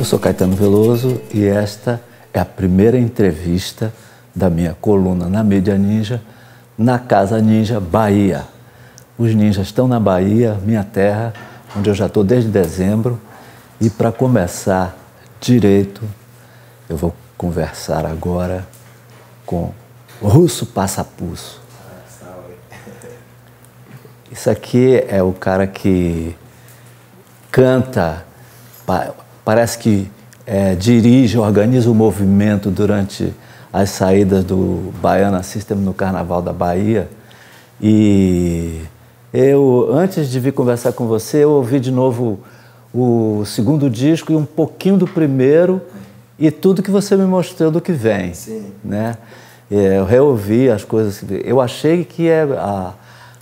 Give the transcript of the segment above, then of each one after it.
Eu sou Caetano Veloso e esta é a primeira entrevista da minha coluna na Mídia Ninja, na Casa Ninja Bahia. Os ninjas estão na Bahia, minha terra, onde eu já estou desde dezembro. E para começar direito, eu vou conversar agora com Russo Passapuço. Isso aqui é o cara que canta parece que é, dirige, organiza o movimento durante as saídas do Baiana System no Carnaval da Bahia. E eu, antes de vir conversar com você, eu ouvi de novo o segundo disco e um pouquinho do primeiro e tudo que você me mostrou do que vem, Sim. né? É, eu reouvi as coisas. Eu achei que é a,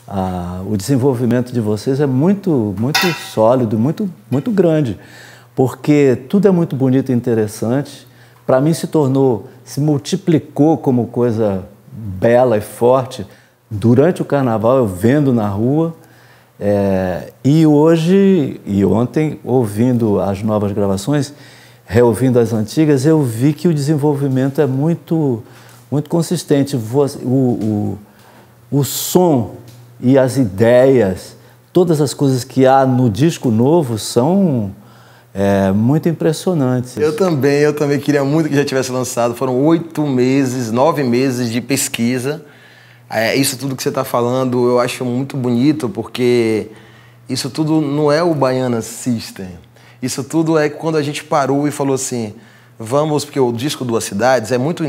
a, o desenvolvimento de vocês é muito, muito sólido, muito, muito grande porque tudo é muito bonito e interessante. Para mim se tornou, se multiplicou como coisa bela e forte durante o carnaval, eu vendo na rua. É, e hoje e ontem, ouvindo as novas gravações, reouvindo as antigas, eu vi que o desenvolvimento é muito, muito consistente. O, o, o som e as ideias, todas as coisas que há no disco novo são é muito impressionante. Eu também, eu também queria muito que já tivesse lançado. Foram oito meses, nove meses de pesquisa. É, isso tudo que você está falando eu acho muito bonito, porque isso tudo não é o Baiana System. Isso tudo é quando a gente parou e falou assim: vamos, porque o disco Duas Cidades é muito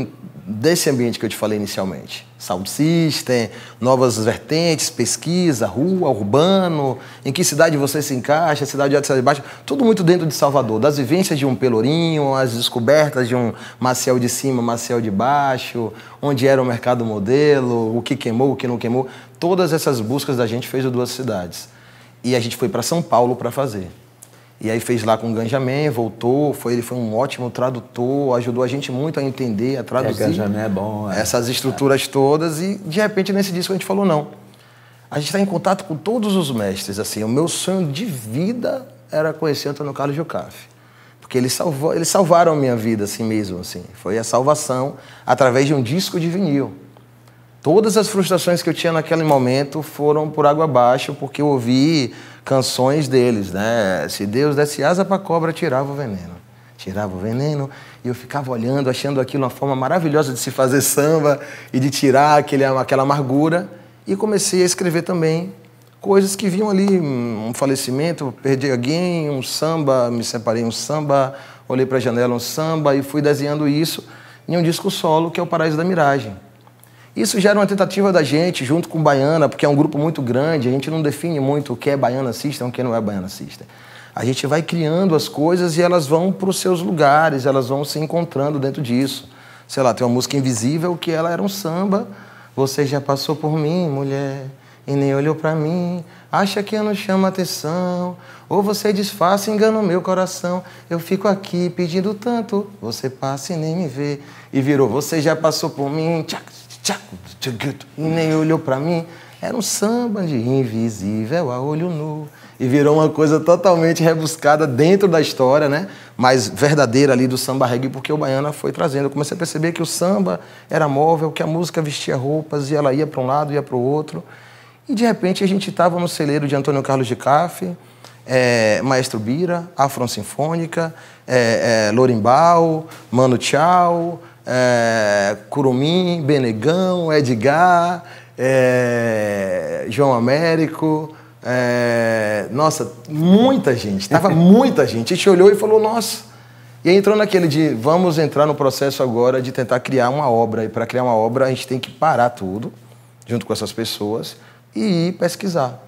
desse ambiente que eu te falei inicialmente. Sound system, novas vertentes, pesquisa, rua, urbano, em que cidade você se encaixa, cidade alta, cidade baixa, tudo muito dentro de Salvador, das vivências de um Pelourinho, as descobertas de um Maciel de cima, Maciel de baixo, onde era o mercado modelo, o que queimou, o que não queimou, todas essas buscas da gente fez em Duas Cidades. E a gente foi para São Paulo para fazer. E aí fez lá com o Ganjamin, voltou, foi, ele foi um ótimo tradutor, ajudou a gente muito a entender, a traduzir. É, Ganjamin é bom. É. Essas estruturas é. todas e, de repente, nesse disco a gente falou, não. A gente está em contato com todos os mestres, assim. O meu sonho de vida era conhecer Antônio Carlos Jocafe. Porque eles, salvou, eles salvaram a minha vida, assim mesmo, assim. Foi a salvação através de um disco de vinil. Todas as frustrações que eu tinha naquele momento foram por água abaixo, porque eu ouvi canções deles, né? Se Deus desse asa para a cobra, tirava o veneno. Tirava o veneno e eu ficava olhando, achando aquilo uma forma maravilhosa de se fazer samba e de tirar aquele, aquela amargura. E comecei a escrever também coisas que vinham ali, um falecimento, perdi alguém, um samba, me separei um samba, olhei para a janela um samba e fui desenhando isso em um disco solo que é o Paraíso da Miragem. Isso gera uma tentativa da gente, junto com Baiana, porque é um grupo muito grande, a gente não define muito o que é Baiana System ou o que não é Baiana System. A gente vai criando as coisas e elas vão para os seus lugares, elas vão se encontrando dentro disso. Sei lá, tem uma música invisível que ela era um samba. Você já passou por mim, mulher, e nem olhou para mim. Acha que eu não chamo atenção? Ou você disfarça, engana o meu coração. Eu fico aqui pedindo tanto, você passa e nem me vê. E virou, você já passou por mim, tchac, e nem olhou para mim. Era um samba de invisível a olho nu. E virou uma coisa totalmente rebuscada dentro da história, né? Mas verdadeira ali do samba reggae, porque o Baiana foi trazendo. Eu comecei a perceber que o samba era móvel, que a música vestia roupas e ela ia para um lado, ia para o outro. E de repente a gente estava no celeiro de Antônio Carlos de Caffe, é, Maestro Bira, Afro Sinfônica, é, é, Lorimbau, Mano Tchau, é, Curumim, Benegão, Edgar, é, João Américo. É, nossa, muita gente, Tava muita gente. A gente olhou e falou, nossa. E aí entrou naquele de vamos entrar no processo agora de tentar criar uma obra. E para criar uma obra, a gente tem que parar tudo, junto com essas pessoas, e ir pesquisar.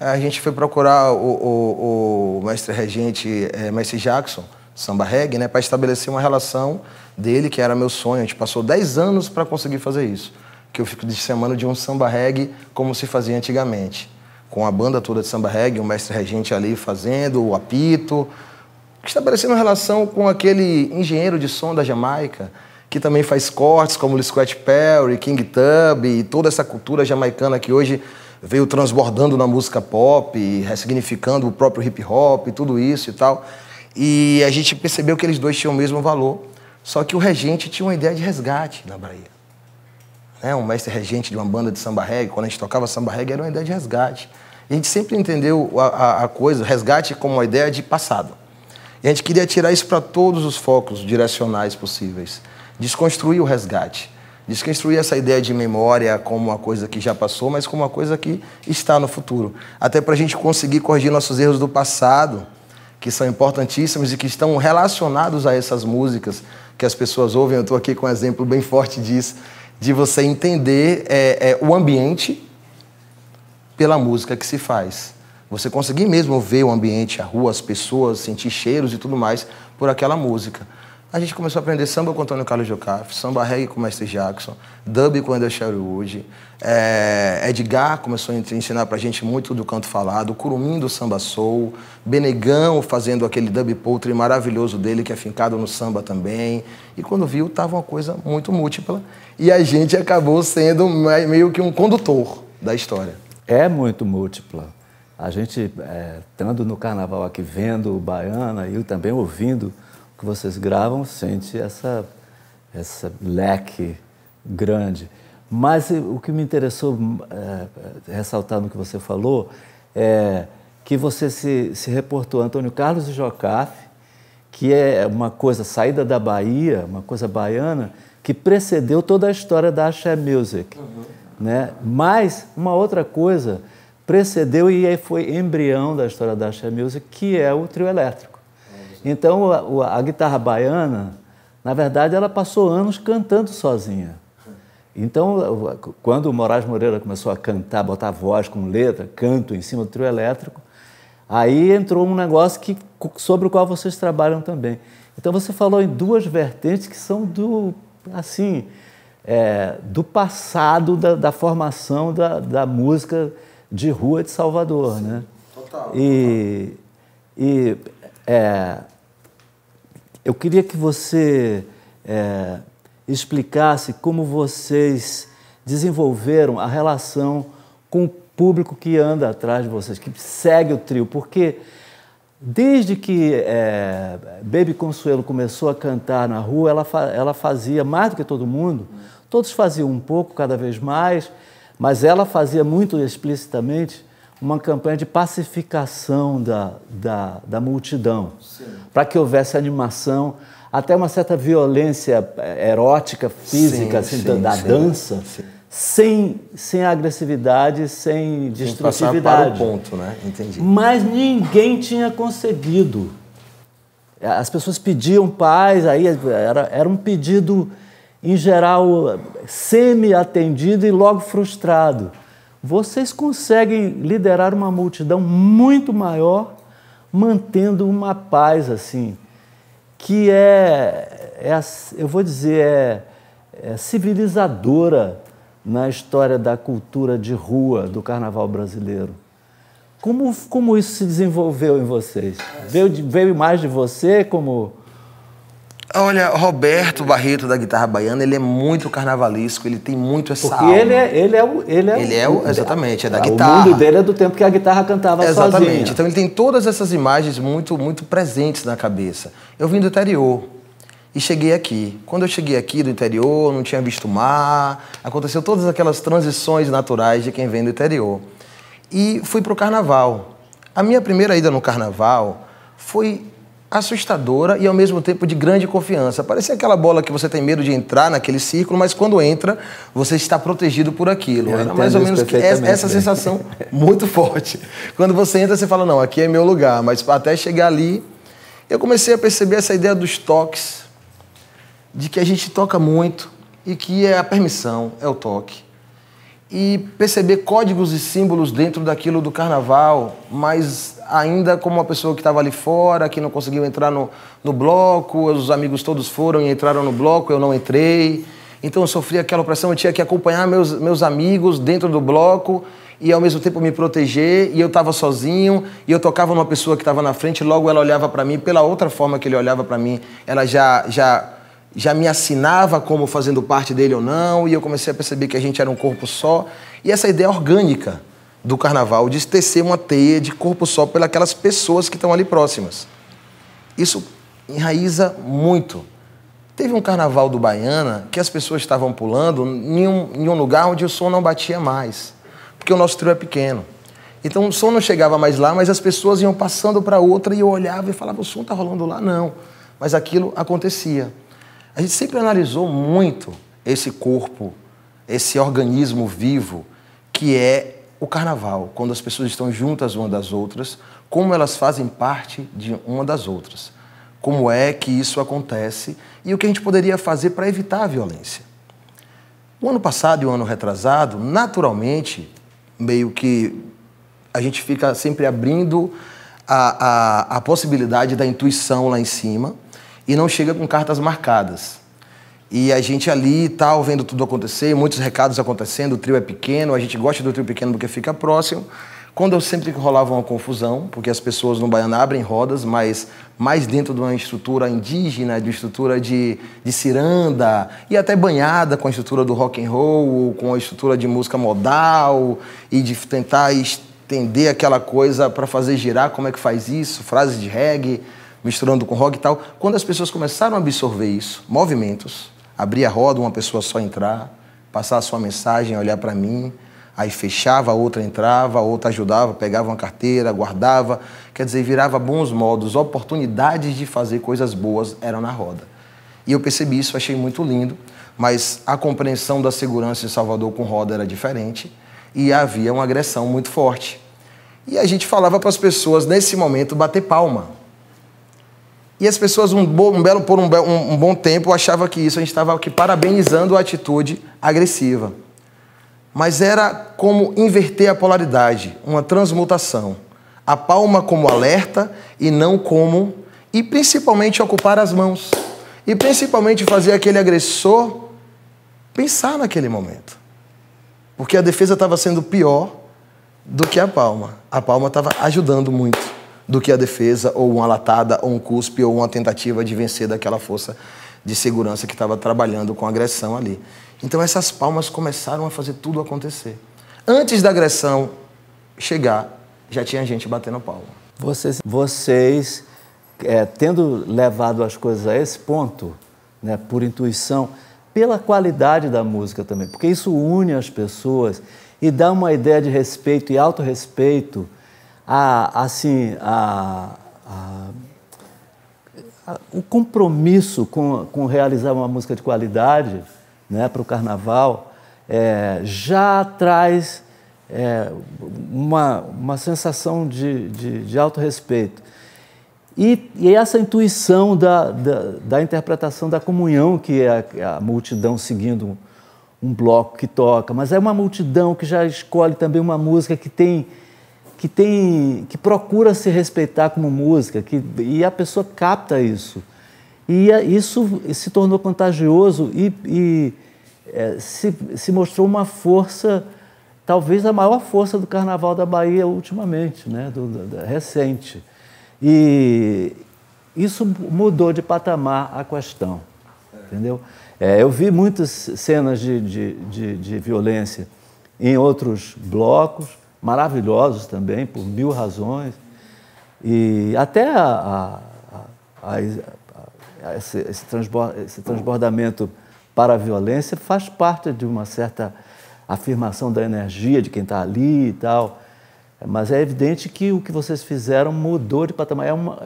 É, a gente foi procurar o, o, o mestre regente, é, mestre Jackson, samba reggae, né, para estabelecer uma relação dele, que era meu sonho. A gente passou 10 anos para conseguir fazer isso. Que eu fico de semana de um samba reggae como se fazia antigamente. Com a banda toda de samba reggae, o mestre regente ali fazendo o apito, estabelecendo relação com aquele engenheiro de som da Jamaica, que também faz cortes como o Perry, King Tub e toda essa cultura jamaicana que hoje veio transbordando na música pop, ressignificando o próprio hip hop, tudo isso e tal. E a gente percebeu que eles dois tinham o mesmo valor só que o regente tinha uma ideia de resgate na Bahia. Né? Um mestre regente de uma banda de samba reggae, quando a gente tocava samba reggae, era uma ideia de resgate. E a gente sempre entendeu a, a, a coisa, resgate, como uma ideia de passado. E a gente queria tirar isso para todos os focos direcionais possíveis. Desconstruir o resgate. Desconstruir essa ideia de memória como uma coisa que já passou, mas como uma coisa que está no futuro. Até para a gente conseguir corrigir nossos erros do passado, que são importantíssimos e que estão relacionados a essas músicas, que as pessoas ouvem, eu estou aqui com um exemplo bem forte disso, de você entender é, é, o ambiente pela música que se faz. Você conseguir mesmo ver o ambiente, a rua, as pessoas, sentir cheiros e tudo mais por aquela música. A gente começou a aprender samba com Antônio Carlos Jocafe, samba reggae com o Mestre Jackson, dub com o Sherwood, é, Edgar começou a ensinar pra gente muito do canto falado, Curumim do samba soul, Benegão fazendo aquele dub poultry maravilhoso dele, que é fincado no samba também. E quando viu, tava uma coisa muito múltipla e a gente acabou sendo meio que um condutor da história. É muito múltipla. A gente, é, estando no carnaval aqui, vendo o Baiana e também ouvindo que vocês gravam, sente essa, essa leque grande. Mas eh, o que me interessou é, ressaltar no que você falou é que você se, se reportou Antônio Carlos Jocafe, que é uma coisa saída da Bahia, uma coisa baiana, que precedeu toda a história da Axé Music. Uhum. Né? Mas uma outra coisa precedeu e foi embrião da história da Axé Music, que é o trio elétrico. Então a, a, guitarra baiana, na verdade, ela passou anos cantando sozinha. Então, quando o Moraes Moreira começou a cantar, botar voz com letra, canto em cima do trio elétrico, aí entrou um negócio que, sobre o qual vocês trabalham também. Então você falou em duas vertentes que são do assim é, do passado da, da formação da, da, música de rua de Salvador, Sim, né? Total. E, total. e é, eu queria que você é, explicasse como vocês desenvolveram a relação com o público que anda atrás de vocês, que segue o trio, porque desde que é, Baby Consuelo começou a cantar na rua, ela, fa ela fazia mais do que todo mundo, todos faziam um pouco cada vez mais, mas ela fazia muito explicitamente uma campanha de pacificação da, da, da multidão, para que houvesse animação, até uma certa violência eh, erótica, física, sim, assim, sim, da, da sim, dança, Sem, sem agressividade, sem destrutividade. Sem para o ponto, né? Entendi. Mas ninguém tinha conseguido. As pessoas pediam paz, aí era, era um pedido, em geral, semi-atendido e logo frustrado vocês conseguem liderar uma multidão muito maior mantendo uma paz assim, que é, é eu vou dizer, é, é civilizadora na história da cultura de rua do carnaval brasileiro. Como, como isso se desenvolveu em vocês? Veio, veio mais de você como Olha, Roberto Barreto da guitarra baiana, ele é muito carnavalesco, ele tem muito essa Porque alma. ele é, ele é o ele é, ele é o, exatamente, é da guitarra. O mundo dele é do tempo que a guitarra cantava Exatamente. Sozinha. Então ele tem todas essas imagens muito muito presentes na cabeça. Eu vim do interior e cheguei aqui. Quando eu cheguei aqui do interior, não tinha visto mar, aconteceu todas aquelas transições naturais de quem vem do interior. E fui pro carnaval. A minha primeira ida no carnaval foi assustadora e ao mesmo tempo de grande confiança. Parecia aquela bola que você tem medo de entrar naquele círculo, mas quando entra, você está protegido por aquilo. Eu é Era mais ou menos essa, essa né? sensação muito forte. Quando você entra, você fala: não, aqui é meu lugar, mas até chegar ali, eu comecei a perceber essa ideia dos toques, de que a gente toca muito e que é a permissão, é o toque e perceber códigos e símbolos dentro daquilo do carnaval, mas ainda como uma pessoa que estava ali fora, que não conseguiu entrar no, no bloco, os amigos todos foram e entraram no bloco, eu não entrei. Então eu sofri aquela opressão, eu tinha que acompanhar meus, meus amigos dentro do bloco e ao mesmo tempo me proteger, e eu estava sozinho, e eu tocava numa pessoa que estava na frente, logo ela olhava para mim, pela outra forma que ele olhava para mim, ela já já já me assinava como fazendo parte dele ou não, e eu comecei a perceber que a gente era um corpo só. E essa ideia orgânica do carnaval de tecer uma teia de corpo só pelas pessoas que estão ali próximas. Isso enraiza muito. Teve um carnaval do Baiana que as pessoas estavam pulando em um, em um lugar onde o som não batia mais, porque o nosso trio é pequeno. Então o som não chegava mais lá, mas as pessoas iam passando para outra e eu olhava e falava: o som está rolando lá? Não. Mas aquilo acontecia. A gente sempre analisou muito esse corpo, esse organismo vivo que é o carnaval, quando as pessoas estão juntas uma das outras, como elas fazem parte de uma das outras. Como é que isso acontece e o que a gente poderia fazer para evitar a violência. O ano passado e o ano retrasado, naturalmente, meio que a gente fica sempre abrindo a, a, a possibilidade da intuição lá em cima e não chega com cartas marcadas. E a gente ali tal, vendo tudo acontecer, muitos recados acontecendo, o trio é pequeno, a gente gosta do trio pequeno porque fica próximo. Quando eu sempre rolava uma confusão, porque as pessoas no Baiana abrem rodas, mas mais dentro de uma estrutura indígena, de uma estrutura de, de ciranda, e até banhada com a estrutura do rock and roll, com a estrutura de música modal, e de tentar estender aquela coisa para fazer girar, como é que faz isso, frases de reggae misturando com rock e tal. Quando as pessoas começaram a absorver isso, movimentos, abrir a roda, uma pessoa só entrar, passar a sua mensagem, olhar para mim, aí fechava, a outra entrava, a outra ajudava, pegava uma carteira, guardava, quer dizer, virava bons modos, oportunidades de fazer coisas boas eram na roda. E eu percebi isso, achei muito lindo, mas a compreensão da segurança em Salvador com roda era diferente e havia uma agressão muito forte. E a gente falava para as pessoas, nesse momento, bater palma. E as pessoas, um, bom, um belo por um, um, um, bom tempo, achavam que isso, a gente estava aqui parabenizando a atitude agressiva. Mas era como inverter a polaridade, uma transmutação. A palma como alerta e não como. E principalmente ocupar as mãos. E principalmente fazer aquele agressor pensar naquele momento. Porque a defesa estava sendo pior do que a palma. A palma estava ajudando muito do que a defesa, ou uma latada, ou um cuspe, ou uma tentativa de vencer daquela força de segurança que estava trabalhando com agressão ali. Então essas palmas começaram a fazer tudo acontecer. Antes da agressão chegar, já tinha gente batendo palma. Vocês, vocês é, tendo levado as coisas a esse ponto, né, por intuição, pela qualidade da música também, porque isso une as pessoas e dá uma ideia de respeito e autorrespeito respeito a, assim, a, a, o compromisso com, com realizar uma música de qualidade né, para o carnaval é, já traz é, uma, uma sensação de, de, de respeito E, e, essa intuição da, da, da, interpretação da comunhão, que é a, a multidão seguindo um bloco que toca, mas é uma multidão que já escolhe também uma música que tem que tem que procura se respeitar como música, que, e a pessoa capta isso. E eh, isso se tornou contagioso e, e é, se, se mostrou uma força, talvez a maior força do Carnaval da Bahia ultimamente, né? Do, do, do, recente. E isso mudou de patamar a questão, entendeu? É, eu vi muitas cenas de, de, de, de violência em outros blocos, maravilhosos também, por mil razões. E até a, a, a, esse, esse, transbord, esse, transbordamento para a violência faz parte de uma certa afirmação da energia de quem está ali e tal. Mas é evidente que o que vocês fizeram mudou de patamar. É uma,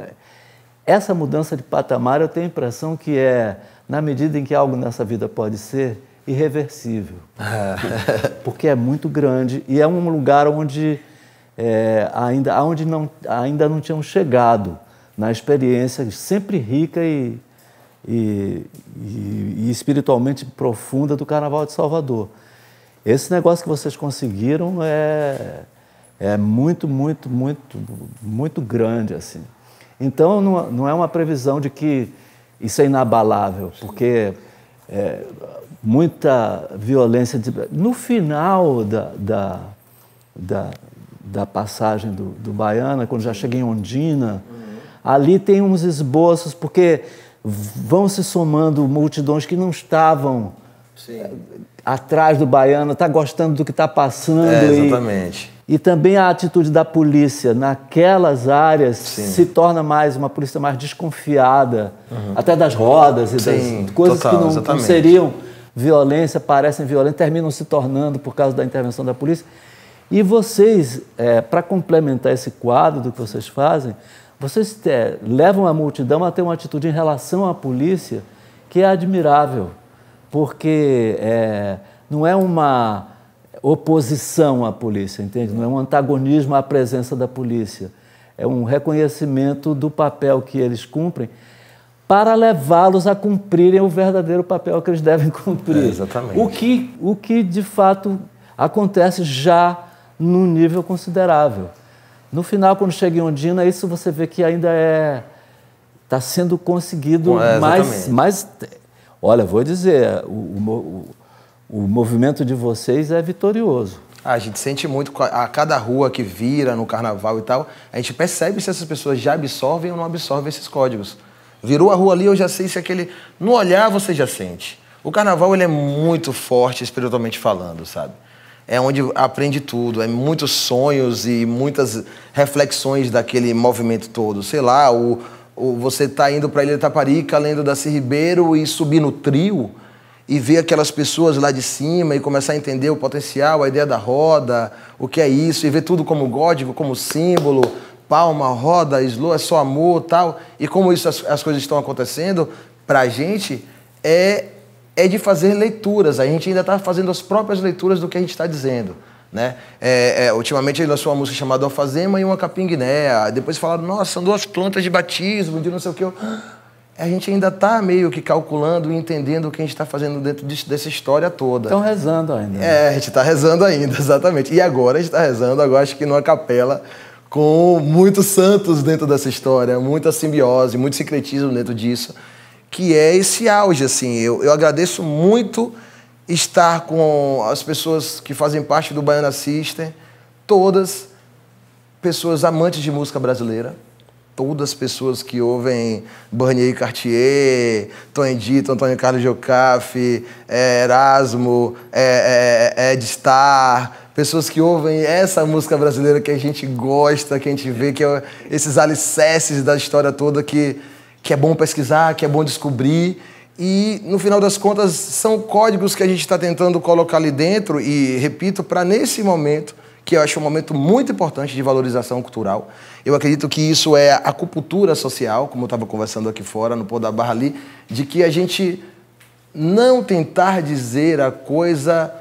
essa mudança de patamar, eu tenho a impressão que é, na medida em que algo nessa vida pode ser irreversível. porque é muito grande e é um lugar onde é, ainda, onde não, ainda não tinham chegado na experiência sempre rica e, e, e, e espiritualmente profunda do Carnaval de Salvador. Esse negócio que vocês conseguiram é, é muito, muito, muito, muito grande, assim. Então, não, não é uma previsão de que isso é inabalável, porque é, muita violência. No final da, da, da, da passagem do, do, Baiana, quando já chega em Ondina, uhum. ali tem uns esboços, porque vão se somando multidões que não estavam Sim. Eh, atrás do Baiana, está gostando do que está passando. É, exatamente. E, e, também a atitude da polícia naquelas áreas Sim. se torna mais uma polícia mais desconfiada, uhum. até das rodas e Sim, das coisas total, que não, não seriam violência, parecem violentos, terminam se tornando por causa da intervenção da polícia. E vocês, é, para complementar esse quadro do que vocês fazem, vocês é, levam a multidão a ter uma atitude em relação à polícia que é admirável, porque é, não é uma oposição à polícia, entende? Não é um antagonismo à presença da polícia. É um reconhecimento do papel que eles cumprem para levá-los a cumprirem o verdadeiro papel que eles devem cumprir. É, exatamente. O que, o que de fato acontece já num nível considerável. No final, quando chega em Ondina, isso você vê que ainda é está sendo conseguido é, mais, mais. Olha, vou dizer, o, o, o movimento de vocês é vitorioso. Ah, a gente sente muito a cada rua que vira no carnaval e tal, a gente percebe se essas pessoas já absorvem ou não absorvem esses códigos. Virou a rua ali, eu já sei se aquele. No olhar você já sente. O carnaval ele é muito forte espiritualmente falando, sabe? É onde aprende tudo, é muitos sonhos e muitas reflexões daquele movimento todo. Sei lá, o, o você tá indo para Ilha Itaparica, lendo Daci Ribeiro e subir no trio e ver aquelas pessoas lá de cima e começar a entender o potencial, a ideia da roda, o que é isso, e ver tudo como gótico, como símbolo, palma, roda, slow, é só amor tal. E como isso as, as coisas estão acontecendo, para a gente é, é de fazer leituras. A gente ainda está fazendo as próprias leituras do que a gente está dizendo. Né? É, é, ultimamente ele lançou uma música chamada Alfazema e uma Capinguiné. Depois falaram, nossa, são duas plantas de batismo, de não sei o que. Eu... A gente ainda está meio que calculando e entendendo o que a gente está fazendo dentro de, dessa história toda. Estão rezando ainda. Né? É, a gente está rezando ainda, exatamente. E agora a gente está rezando, agora acho que numa capela com muitos santos dentro dessa história, muita simbiose, muito secretismo dentro disso, que é esse auge, assim. Eu, eu agradeço muito estar com as pessoas que fazem parte do Baiana System, todas pessoas amantes de música brasileira, todas as pessoas que ouvem Barnier Cartier, Tony Dito, Antônio Carlos Jocafe, é, Erasmo, é, é, Ed Starr, pessoas que ouvem essa música brasileira que a gente gosta, que a gente vê, que é esses alicerces da história toda que, que é bom pesquisar, que é bom descobrir. E, no final das contas, são códigos que a gente está tentando colocar ali dentro e, repito, para nesse momento, que eu acho um momento muito importante de valorização cultural. Eu acredito que isso é a cultura social, como eu estava conversando aqui fora, no Pôr da Barra ali, de que a gente não tentar dizer a coisa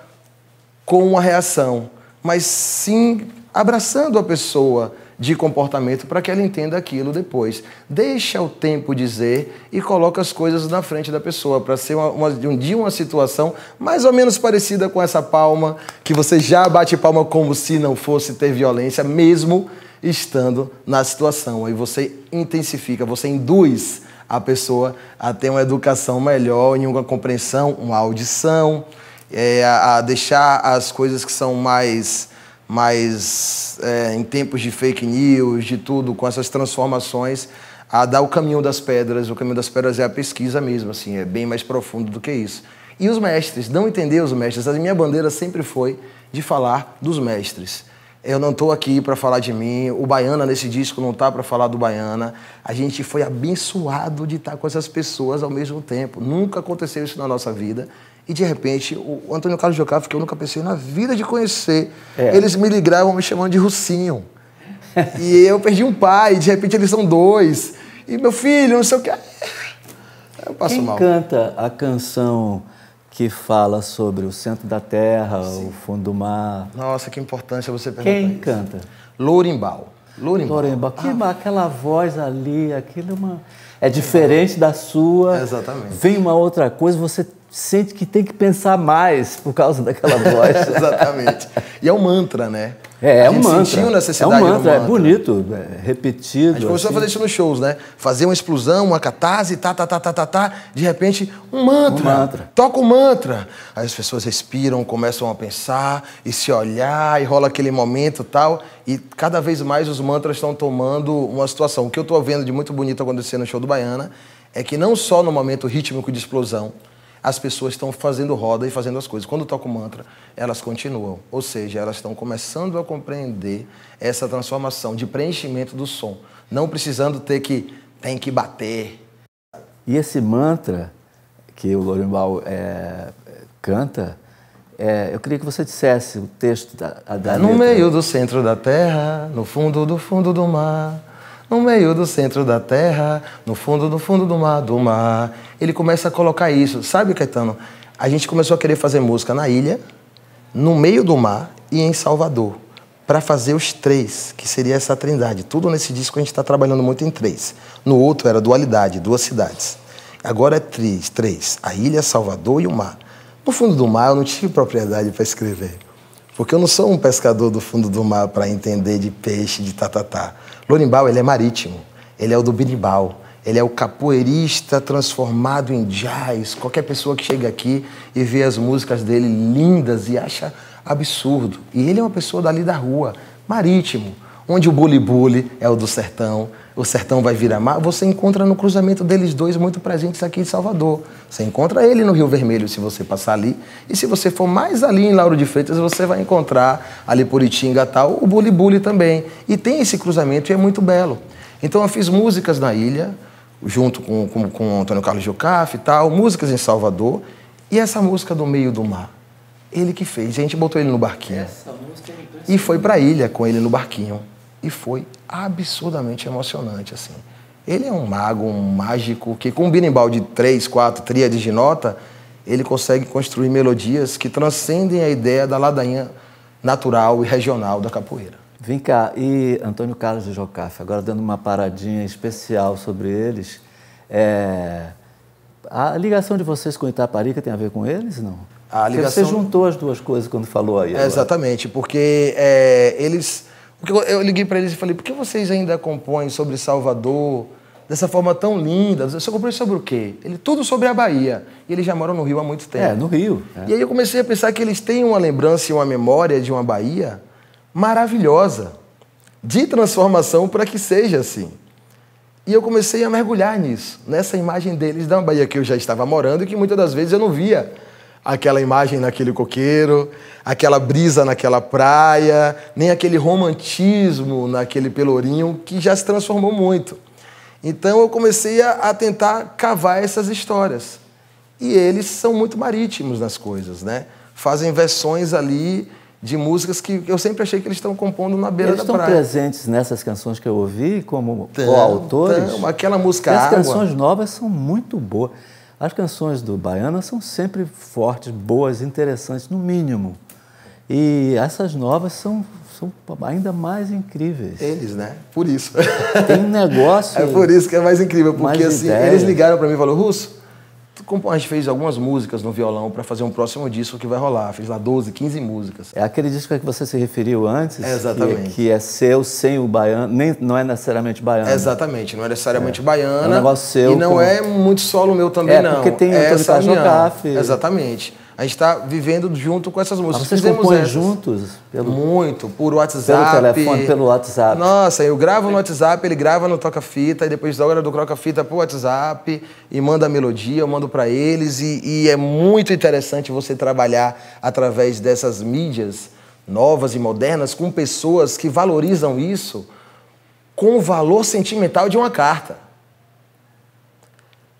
com uma reação, mas sim abraçando a pessoa de comportamento para que ela entenda aquilo depois. Deixa o tempo dizer e coloca as coisas na frente da pessoa para ser uma, uma, um dia uma situação mais ou menos parecida com essa palma, que você já bate palma como se não fosse ter violência, mesmo estando na situação. Aí você intensifica, você induz a pessoa a ter uma educação melhor, em uma compreensão, uma audição é, a, deixar as coisas que são mais mais é, em tempos de fake news, de tudo, com essas transformações, a dar o caminho das pedras. O caminho das pedras é a pesquisa mesmo, assim, é bem mais profundo do que isso. E os mestres, não entender os mestres. A minha bandeira sempre foi de falar dos mestres. Eu não estou aqui para falar de mim, o Baiana nesse disco não está para falar do Baiana. A gente foi abençoado de estar tá com essas pessoas ao mesmo tempo. Nunca aconteceu isso na nossa vida. E de repente, o Antônio Carlos Jocafo, que eu nunca pensei na vida de conhecer, é. eles me ligavam me chamando de Russinho. e eu perdi um pai, de repente eles são dois. E meu filho, não sei o que. Eu passo Quem mal. canta a canção que fala sobre o centro da terra, Sim. o fundo do mar? Nossa, que importante você perguntar Quem isso. canta? Lourimbal. Lourimbal. Lourimbal. Que, ah. Aquela voz ali, aquilo é uma... É diferente da sua. Exatamente. Vem uma outra coisa, você sente que tem que pensar mais por causa daquela voz. Exatamente. E é um mantra, né? É, é um mantra. sentiu necessidade. É um mantra, mantra. é bonito, é repetido. A gente começou assim. a fazer assim. isso nos shows, né? Fazer uma explosão, uma catarse, tá, tá, tá, tá, tá, tá. De repente, um mantra. Um mantra. Toca o um mantra. Aí as pessoas respiram, começam a pensar e se olhar, e rola aquele momento tal. E cada vez mais os mantras estão tomando uma situação. O que eu estou vendo de muito bonito acontecer no show do Baiana é que não só no momento rítmico de explosão, as pessoas estão fazendo roda e fazendo as coisas. Quando eu toco mantra, elas continuam. Ou seja, elas estão começando a compreender essa transformação de preenchimento do som. Não precisando ter que, tem que bater. E esse mantra que o Lorimbal é, canta, é, eu queria que você dissesse o texto da, da No letra. meio do centro da terra, no fundo do fundo do mar, no meio do centro da terra, no fundo do fundo do mar, do mar. Ele começa a colocar isso. Sabe, Caetano, a gente começou a querer fazer música na ilha, no meio do mar e em Salvador. Para fazer os três, que seria essa trindade. Tudo nesse disco a gente está trabalhando muito em três. No outro era dualidade, duas cidades. Agora é três, três. A ilha, Salvador e o mar. No fundo do mar eu não tive propriedade para escrever. Porque eu não sou um pescador do fundo do mar para entender de peixe, de tatatá. Tá, tá. Lorimbau, ele é marítimo, ele é o do birimbau, ele é o capoeirista transformado em jazz. Qualquer pessoa que chega aqui e vê as músicas dele lindas e acha absurdo. E ele é uma pessoa dali da rua, marítimo, onde o bule é o do sertão, o sertão vai virar mar, você encontra no cruzamento deles dois muito presentes aqui em Salvador. Você encontra ele no Rio Vermelho se você passar ali. E se você for mais ali em Lauro de Freitas, você vai encontrar ali por Itinga tal, o Bulibuli também. E tem esse cruzamento e é muito belo. Então eu fiz músicas na ilha, junto com, com, com Antônio Carlos Jucaf e tal, músicas em Salvador. E essa música do meio do mar, ele que fez. A gente botou ele no barquinho. Essa música é e foi pra ilha com ele no barquinho. E foi absurdamente emocionante, assim. Ele é um mago, um mágico, que com um berimbau de três, quatro tríades de nota, ele consegue construir melodias que transcendem a ideia da ladainha natural e regional da capoeira. Vem cá, e Antônio Carlos de Jocafe, agora dando uma paradinha especial sobre eles, é... a ligação de vocês com o Itaparica tem a ver com eles, não? A ligação... Porque você juntou as duas coisas quando falou aí. É, exatamente, porque é, eles porque eu liguei para eles e falei, por que vocês ainda compõem sobre Salvador dessa forma tão linda? Você compõe sobre o quê? Ele, tudo sobre a Bahia. E eles já moram no Rio há muito tempo. É, no Rio. É. E aí eu comecei a pensar que eles têm uma lembrança e uma memória de uma Bahia maravilhosa, de transformação para que seja assim. E eu comecei a mergulhar nisso, nessa imagem deles da Bahia que eu já estava morando e que muitas das vezes eu não via aquela imagem naquele coqueiro, aquela brisa naquela praia, nem aquele romantismo naquele pelourinho que já se transformou muito. Então eu comecei a, tentar cavar essas histórias. E eles são muito marítimos nas coisas, né? Fazem versões ali de músicas que eu sempre achei que eles estão compondo na beira eles da praia. Eles estão presentes nessas canções que eu ouvi como tão, coautores? Tão, aquela música As canções novas são muito boas. As canções do Baiana são sempre fortes, boas, interessantes, no mínimo. E essas novas são, são ainda mais incríveis. Eles, né? Por isso. Tem um negócio. é por isso que é mais incrível, porque mais assim, eles ligaram para mim e falaram: Russo, a gente fez algumas músicas no violão para fazer um próximo disco que vai rolar. fiz lá 12, 15 músicas. É aquele disco a que você se referiu antes? É exatamente. Que, que, é seu sem o baiano, nem, não é necessariamente baiano. É exatamente, não é necessariamente é. baiana. É um negócio seu. E não com... é muito solo meu também, é, não. Porque tem é o Cajocaf. Exatamente. A gente está vivendo junto com essas músicas. Ah, vocês Fizemos compõem essas. juntos? Pelo... Muito, por WhatsApp. Pelo telefone, pelo WhatsApp. Nossa, eu gravo no WhatsApp, ele grava no toca-fita, e depois da hora do toca-fita pro WhatsApp, e manda a melodia, eu mando para eles. E, e é muito interessante você trabalhar através dessas mídias novas e modernas com pessoas que valorizam isso com o valor sentimental de uma carta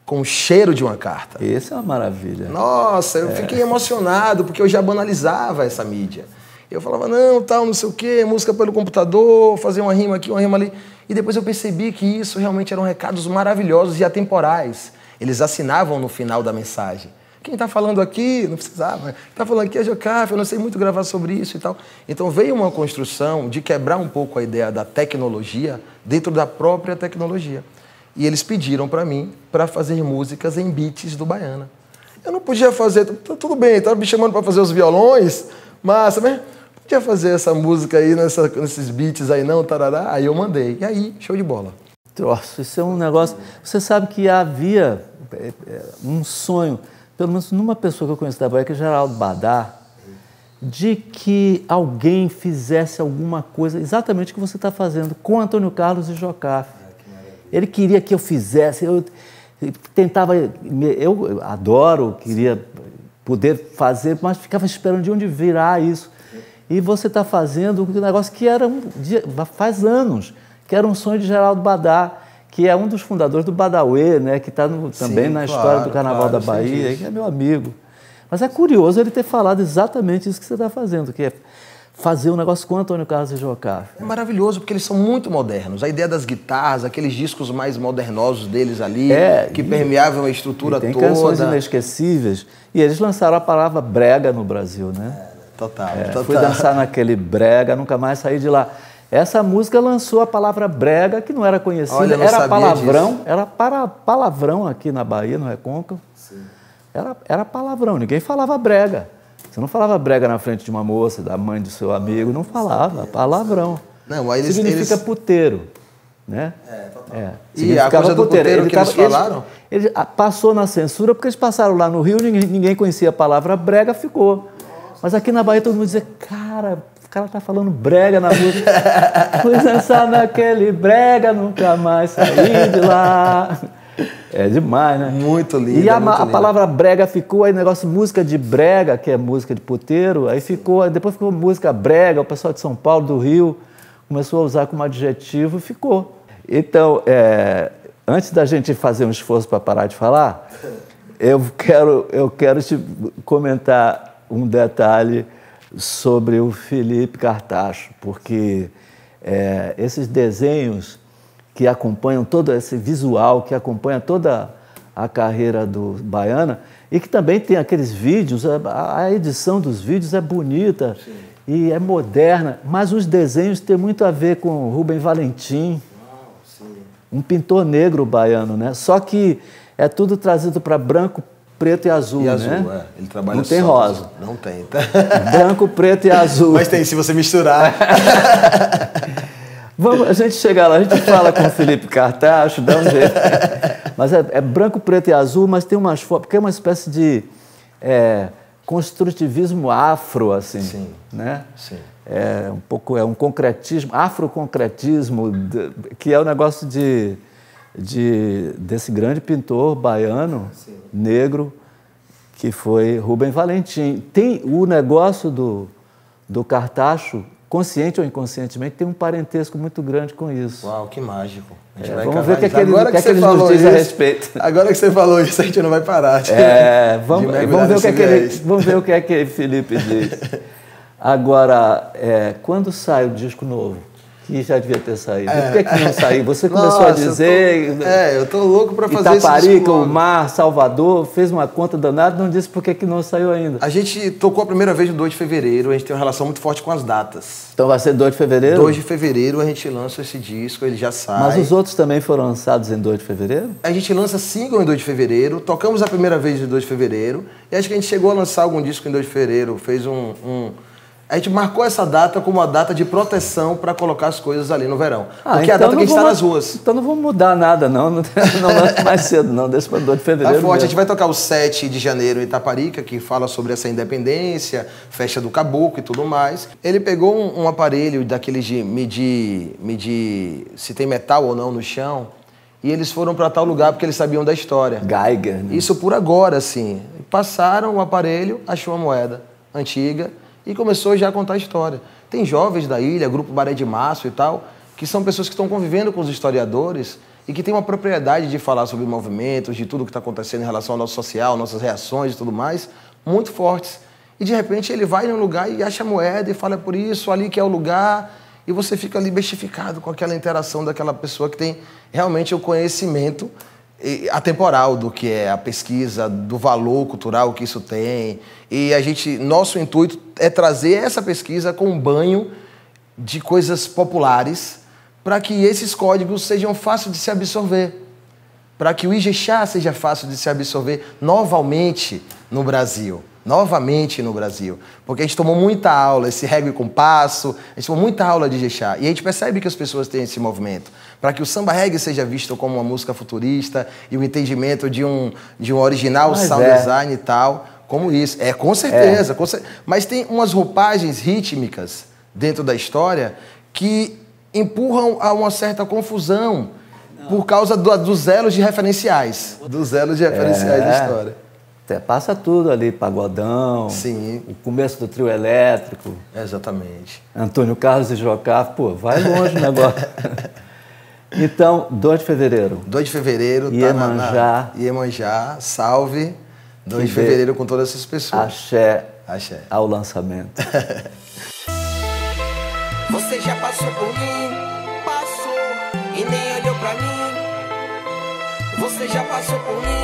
com o cheiro de uma carta. Isso é uma maravilha. Nossa, eu é. fiquei emocionado porque eu já banalizava essa mídia. Eu falava, não, tal, não sei o quê, música pelo computador, fazer uma rima aqui, uma rima ali. E depois eu percebi que isso realmente eram recados maravilhosos e atemporais. Eles assinavam no final da mensagem. Quem está falando aqui, não precisava, está falando aqui é Jocafe, eu não sei muito gravar sobre isso e tal. Então veio uma construção de quebrar um pouco a ideia da tecnologia dentro da própria tecnologia. E eles pediram para mim para fazer músicas em beats do Baiana. Eu não podia fazer, tudo bem, estava tá me chamando para fazer os violões, mas mas podia fazer essa música aí nessa, nesses beats aí não, tarará. Aí eu mandei. E aí, show de bola. Troço, isso é um negócio. Você sabe que havia é, é, um sonho, pelo menos numa pessoa que eu conheço da Bahia, que é Geraldo Badar, de que alguém fizesse alguma coisa exatamente o que você está fazendo com Antônio Carlos e Jocafe. Ele queria que eu fizesse. Eu tentava. Eu adoro, queria poder fazer, mas ficava esperando de onde virá isso. E você está fazendo um negócio que era um faz anos, que era um sonho de Geraldo Badá, que é um dos fundadores do Badauê, né, que está também Sim, na história claro, do Carnaval claro, da Bahia, que é meu amigo. Mas é curioso ele ter falado exatamente isso que você está fazendo, que é fazer um negócio com o Antônio Carlos e João É maravilhoso, porque eles são muito modernos. A ideia das guitarras, aqueles discos mais modernosos deles ali, é, que permeavam a estrutura tem toda. canções inesquecíveis. E eles lançaram a palavra brega no Brasil, né? É, total, é, total. Fui dançar naquele brega, nunca mais saí de lá. Essa música lançou a palavra brega, que não era conhecida, Olha, era palavrão, disso. era para palavrão aqui na Bahia, no Recôncavo. Sim. Era, era palavrão, ninguém falava brega. Você não falava brega na frente de uma moça, da mãe do seu amigo, não falava, palavrão. Não, eles, Significa eles... puteiro. Né? É, total. É. E a coisa do puteiro, ele que tava, eles falaram? Ah, passou na censura porque eles passaram lá no Rio, ninguém, ninguém conhecia a palavra brega, ficou. Mas aqui na Bahia todo mundo dizia, cara, o cara tá falando brega na música. Fui dançar é, naquele brega, nunca mais saí de lá. É demais, né? Muito lindo. E a, a palavra brega ficou aí, negócio música de brega, que é música de puteiro, aí ficou, depois ficou música brega, o pessoal de São Paulo, do Rio, começou a usar como adjetivo e ficou. Então, é, antes da gente fazer um esforço para parar de falar, eu quero, eu quero te comentar um detalhe sobre o Felipe Cartacho, porque é, esses desenhos que acompanham todo esse visual, que acompanha toda a carreira do Baiana e que também tem aqueles vídeos, é, a edição dos vídeos é bonita Sim. e é moderna, mas os desenhos têm muito a ver com Rubem Valentim, Uau, um pintor negro baiano, né? Só que é tudo trazido para branco, preto e azul, e né? azul, né? É. Ele trabalha não tem só, rosa. Não tem. Branco, preto e azul. Mas tem, se você misturar. Vamos, a gente chega lá, a gente fala com o Felipe Cartacho, dá um jeito. Mas é, é branco, preto e azul, mas tem umas formas, porque é uma espécie de é, construtivismo afro, assim. Sim. Né? Sim. É um pouco, é um concretismo, afroconcretismo, que é o um negócio de, de, desse grande pintor baiano, Sim. negro, que foi Rubem Valentim. Tem o negócio do, do Cartacho consciente ou inconscientemente, tem um parentesco muito grande com isso. Uau, que mágico. A gente é, vai vamos ver o que, é que, ele, agora que, que, é que, você falou isso, a respeito. Agora que você falou isso, a gente não vai parar. De, é, vamos, vamos, ver o que é que ele, vamos ver o que é que Felipe diz. Agora, é, quando sai o disco novo? que já devia ter saído. É. Por que, é que não saiu? Você começou Nossa, a dizer. Eu tô, é, eu tô louco para fazer isso. Itaparica, o mar, Salvador, fez uma conta danada, não disse por que, que não saiu ainda. A gente tocou a primeira vez no 2 de fevereiro, a gente tem uma relação muito forte com as datas. Então vai ser 2 de fevereiro? 2 de fevereiro a gente lança esse disco, ele já sai. Mas os outros também foram lançados em 2 de fevereiro? A gente lança single em 2 de fevereiro, tocamos a primeira vez em 2 de fevereiro, e acho que a gente chegou a lançar algum disco em 2 de fevereiro, fez um, um a gente marcou essa data como uma data de proteção para colocar as coisas ali no verão. Ah, porque então é a então data que a gente está nas ruas. Então não vamos mudar nada, não. Não, não lança mais cedo, não. Desse para 2 de tá fevereiro. Tá forte. Mesmo. A gente vai tocar o 7 de janeiro em Itaparica, que fala sobre essa independência, festa do caboclo e tudo mais. Ele pegou um, um aparelho daqueles de medir, medir se tem metal ou não no chão. E eles foram para tal lugar porque eles sabiam da história. Geiger. Né? Isso por agora, assim. Passaram o aparelho, achou a moeda antiga e começou já a contar a história. Tem jovens da ilha, Grupo Baré de Março e tal, que são pessoas que estão convivendo com os historiadores e que têm uma propriedade de falar sobre movimentos, de tudo que está acontecendo em relação ao nosso social, nossas reações e tudo mais, muito fortes. E de repente ele vai num lugar e acha moeda e fala é por isso, ali que é o lugar, e você fica ali bestificado com aquela interação daquela pessoa que tem realmente o conhecimento atemporal do que é a pesquisa, do valor cultural que isso tem. E a gente, nosso intuito é trazer essa pesquisa com um banho de coisas populares para que esses códigos sejam fáceis de se absorver, para que o Ijexá seja fácil de se absorver novamente no Brasil novamente no Brasil. Porque a gente tomou muita aula, esse reggae com passo, a gente tomou muita aula de jexá. E a gente percebe que as pessoas têm esse movimento. Para que o samba reggae seja visto como uma música futurista e o um entendimento de um, de um original Mas sound é. design e tal, como isso. É, com certeza. É. Com cer Mas tem umas roupagens rítmicas dentro da história que empurram a uma certa confusão. Por causa do, dos elos de referenciais. Dos elos de referenciais é. da história passa tudo ali, Pagodão, Sim. o começo do trio elétrico. Exatamente. Antônio Carlos e Jocar, pô, vai longe o negócio. então, 2 de fevereiro. 2 de fevereiro, tá Iemanjá. Tá Iemanjá, salve. 2 de fevereiro com todas essas pessoas. Axé. Axé. Ao lançamento. Você já passou por mim, passou e nem olhou pra mim. Você já passou por mim.